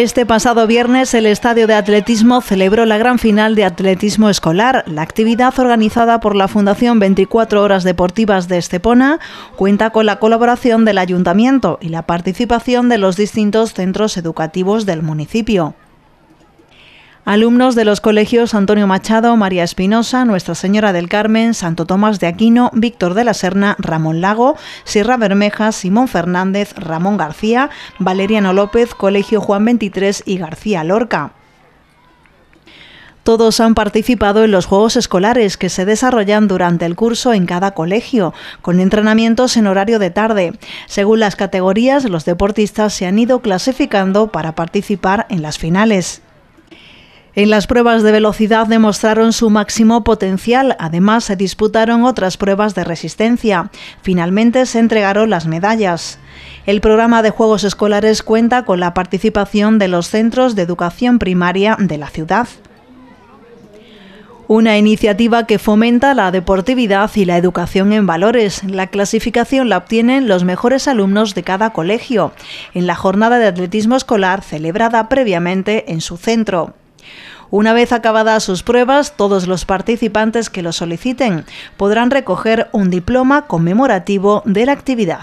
Este pasado viernes el Estadio de Atletismo celebró la gran final de atletismo escolar. La actividad organizada por la Fundación 24 Horas Deportivas de Estepona cuenta con la colaboración del ayuntamiento y la participación de los distintos centros educativos del municipio. Alumnos de los colegios Antonio Machado, María Espinosa, Nuestra Señora del Carmen, Santo Tomás de Aquino, Víctor de la Serna, Ramón Lago, Sierra Bermeja, Simón Fernández, Ramón García, Valeriano López, Colegio Juan 23 y García Lorca. Todos han participado en los juegos escolares que se desarrollan durante el curso en cada colegio, con entrenamientos en horario de tarde. Según las categorías, los deportistas se han ido clasificando para participar en las finales. En las pruebas de velocidad demostraron su máximo potencial. Además, se disputaron otras pruebas de resistencia. Finalmente se entregaron las medallas. El programa de Juegos Escolares cuenta con la participación de los centros de educación primaria de la ciudad una iniciativa que fomenta la deportividad y la educación en valores. La clasificación la obtienen los mejores alumnos de cada colegio en la jornada de atletismo escolar celebrada previamente en su centro. Una vez acabadas sus pruebas, todos los participantes que lo soliciten podrán recoger un diploma conmemorativo de la actividad.